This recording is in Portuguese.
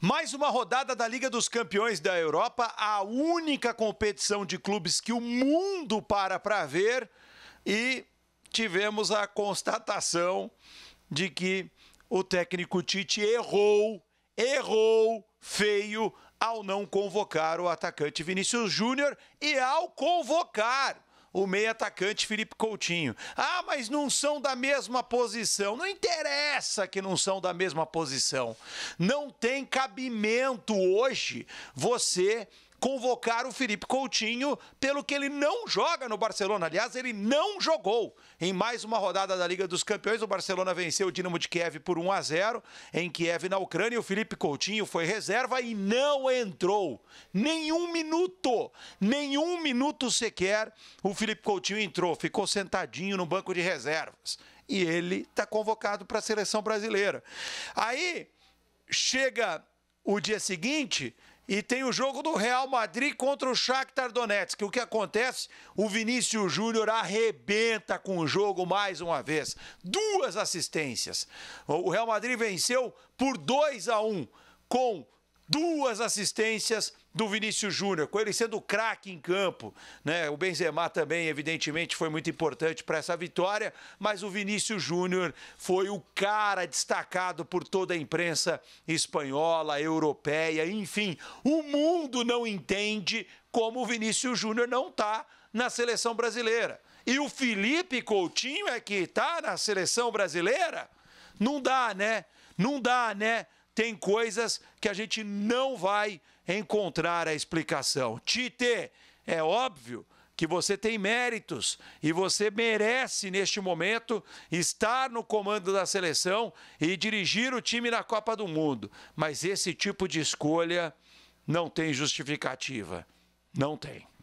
Mais uma rodada da Liga dos Campeões da Europa, a única competição de clubes que o mundo para para ver, e tivemos a constatação de que o técnico Tite errou, errou feio ao não convocar o atacante Vinícius Júnior e ao convocar o meia atacante Felipe Coutinho. Ah, mas não são da mesma posição. Não interessa que não são da mesma posição. Não tem cabimento hoje você convocar o Felipe Coutinho pelo que ele não joga no Barcelona. Aliás, ele não jogou em mais uma rodada da Liga dos Campeões. O Barcelona venceu o Dinamo de Kiev por 1 a 0 em Kiev, na Ucrânia. O Felipe Coutinho foi reserva e não entrou. Nenhum minuto, nenhum minuto sequer o Felipe Coutinho entrou. Ficou sentadinho no banco de reservas. E ele está convocado para a seleção brasileira. Aí chega o dia seguinte e tem o jogo do Real Madrid contra o Shakhtar Donetsk. O que acontece? O Vinícius Júnior arrebenta com o jogo mais uma vez. Duas assistências. O Real Madrid venceu por 2 a 1 um, com duas assistências do Vinícius Júnior, com ele sendo craque em campo, né? O Benzema também, evidentemente, foi muito importante para essa vitória, mas o Vinícius Júnior foi o cara destacado por toda a imprensa espanhola, europeia, enfim, o mundo não entende como o Vinícius Júnior não está na seleção brasileira. E o Felipe Coutinho é que está na seleção brasileira? Não dá, né? Não dá, né? tem coisas que a gente não vai encontrar a explicação. Tite, é óbvio que você tem méritos e você merece, neste momento, estar no comando da seleção e dirigir o time na Copa do Mundo. Mas esse tipo de escolha não tem justificativa. Não tem.